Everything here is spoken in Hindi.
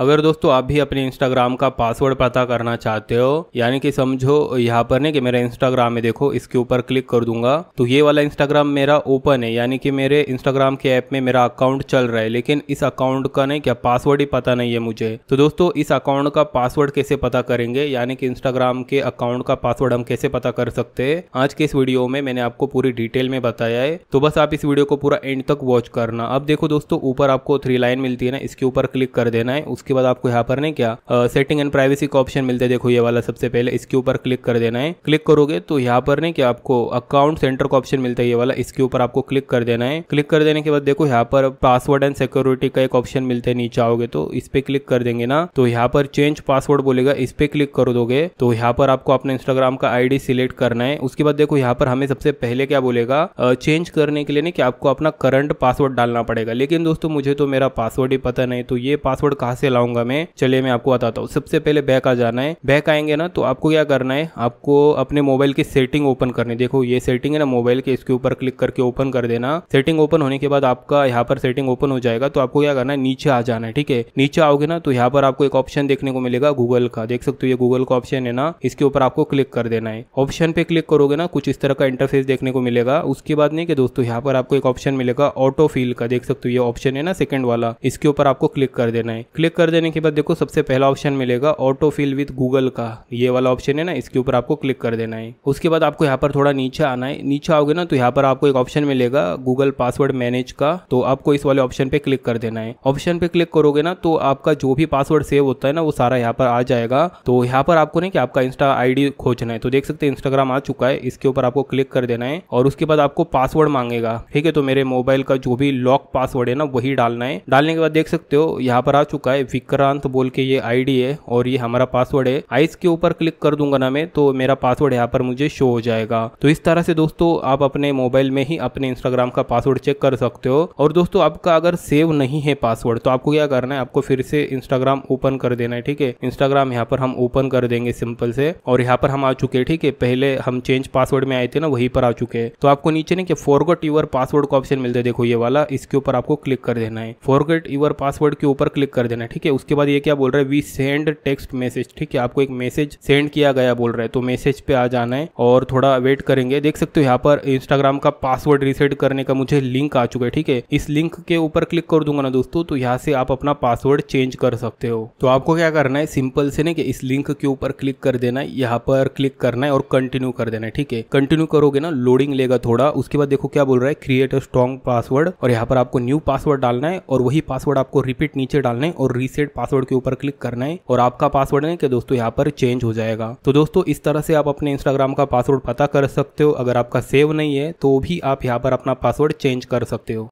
अगर दोस्तों आप भी अपने इंस्टाग्राम का पासवर्ड पता करना चाहते हो यानी कि समझो यहाँ पर नहीं कि मेरा इंस्टाग्राम है देखो इसके ऊपर क्लिक कर दूंगा तो ये वाला इंस्टाग्राम मेरा ओपन है यानी कि मेरे इंस्टाग्राम के ऐप में मेरा अकाउंट चल रहा है लेकिन इस अकाउंट का नहीं क्या पासवर्ड ही पता नहीं है मुझे तो दोस्तों इस अकाउंट का पासवर्ड कैसे पता करेंगे यानी कि इंस्टाग्राम के अकाउंट का पासवर्ड हम कैसे पता कर सकते हैं आज के इस वीडियो में मैंने आपको पूरी डिटेल में बताया है तो बस आप इस वीडियो को पूरा एंड तक वॉच करना अब देखो दोस्तों ऊपर आपको थ्री लाइन मिलती है ना इसके ऊपर क्लिक कर देना है उसके बाद आपको यहाँ पर नहीं क्या सेटिंग एंड प्राइवेसी का ऑप्शन मिलता है देखो ये वाला सबसे पहले इसके ऊपर क्लिक कर देना है क्लिक करोगे तो यहाँ पर नहीं क्या आपको अकाउंट सेंटर का ऑप्शन मिलता है ये वाला इसके ऊपर आपको क्लिक कर देना है क्लिक कर देने के बाद देखो यहाँ पर पासवर्ड एंड सिक्योरिटी का एक ऑप्शन मिलता है नीचे आओगे तो इस पे क्लिक कर देंगे ना तो यहाँ पर चेंज पासवर्ड बोलेगा इस पे क्लिक कर दोगे तो यहाँ पर आपको अपने इंस्टाग्राम का आईडी सिलेक्ट करना है उसके बाद देखो यहाँ पर हमें सबसे पहले क्या बोलेगा चेंज करने के लिए नहीं कि आपको अपना करंट पासवर्ड डालना पड़ेगा लेकिन दोस्तों मुझे तो मेरा पासवर्ड ही पता नहीं तो ये पासवर्ड कहाँ से लाऊंगा मैं चलिए मैं आपको बताता हूँ सबसे पहले बैक आ जाना है बैक आएंगे ना तो आपको क्या करना है आपको अपने मोबाइल की सेटिंग ओपन करनी देखो ये सेटिंग है ना मोबाइल के इसके ऊपर क्लिक करके ओपन कर देना सेटिंग ओपन होने के बाद आपका यहाँ पर सेटिंग ओपन हो जाएगा तो आपको क्या करना है नीचे आ जाना है ठीक है नीचे आओगे ना तो यहाँ पर आपको एक ऑप्शन देखने को मिलेगा गूगल का देख सकते हो ये गूगल का ऑप्शन है ना इसके ऊपर आपको क्लिक कर देना है ऑप्शन पे क्लिक करोगे ना कुछ इस तरह का इंटरफेस देखने को मिलेगा उसके बाद नहीं कि दोस्तों यहाँ पर आपको एक ऑप्शन मिलेगा ऑटो फील का देख सकते हो ये ऑप्शन है ना सेकंड वाला इसके ऊपर आपको क्लिक कर देना है क्लिक कर देने के बाद देखो सबसे पहला ऑप्शन मिलेगा ऑटो फिल विद गूगल का ये वाला ऑप्शन है ना इसके ऊपर आपको क्लिक कर देना है उसके बाद आपको यहाँ पर थोड़ा नीचे आना है नीचे आओगे ना तो यहाँ पर आपको एक ऑप्शन मिलेगा गूगल पासवर्ड मैनेज का तो आपको इस वाले ऑप्शन पे क्लिक कर देना है ऑप्शन पे क्लिक करोगे ना तो आपका जो भी पासवर्ड सेव होता है ना वो सारा यहाँ पर आ जाएगा तो यहाँ पर आपको ना कि आपका इंस्टा आईडी खोजना है तो देख सकते हैं इंस्टाग्राम आ चुका है इसके ऊपर आपको क्लिक कर देना है और उसके बाद आपको पासवर्ड मांगेगा ठीक है तो मेरे मोबाइल का जो भी लॉक पासवर्ड है ना वही डालना है डालने के बाद देख सकते हो यहाँ पर आ चुका है फिक्रांत बोल के ये आईडी है और ये हमारा पासवर्ड है आइस के ऊपर क्लिक कर दूंगा ना मैं तो मेरा पासवर्ड यहाँ पर मुझे शो हो जाएगा तो इस तरह से दोस्तों आप अपने मोबाइल में ही अपने इंस्टाग्राम का पासवर्ड चेक कर सकते हो और दोस्तों आपका अगर सेव नहीं है पासवर्ड तो आपको क्या करना है आपको फिर से इंस्टाग्राम ओपन कर देना है ठीक है इंस्टाग्राम यहाँ पर हम ओपन कर देंगे सिंपल से और यहाँ पर हम आ चुके हैं ठीक है पहले हम चेंज पासवर्ड में आए थे ना वहीं पर आ चुके हैं तो आपको नीचे नहीं कि फॉरगेट यूर पासवर्ड का ऑप्शन मिलता है देखो ये वाला इसके ऊपर आपको क्लिक कर देना है फॉरगेट यूर पासवर्ड के ऊपर क्लिक कर देना है ठीक है उसके बाद ये क्या बोल रहा है वी सेंड टेक्स्ट मैसेज ठीक है आपको एक मैसेज सेंड किया गया बोल रहा है तो मैसेज पे आ जाना है और थोड़ा वेट करेंगे देख सकते हो यहाँ पर इंस्टाग्राम का पासवर्ड रिसेट करने का मुझे लिंक आ चुका है ठीक है इस लिंक के ऊपर क्लिक कर दूंगा ना दोस्तों तो यहाँ से आप अपना पासवर्ड चेंज कर सकते हो तो आपको क्या करना है सिंपल से ना कि इस लिंक के ऊपर क्लिक कर देना है यहाँ पर क्लिक करना है और कंटिन्यू कर देना है ठीक है कंटिन्यू करोगे ना लोडिंग लेगा थोड़ा उसके बाद देखो क्या बोल रहा है क्रिएट अ स्ट्रॉन्ग पासवर्ड और यहाँ पर आपको न्यू पासवर्ड डालना है और वही पासवर्ड आपको रिपीट नीचे डालना है और रीसेट पासवर्ड के ऊपर क्लिक करना है और आपका पासवर्ड है कि दोस्तों यहाँ पर चेंज हो जाएगा तो दोस्तों इस तरह से आप अपने इंस्टाग्राम का पासवर्ड पता कर सकते हो अगर आपका सेव नहीं है तो भी आप यहाँ पर अपना पासवर्ड चेंज कर सकते हो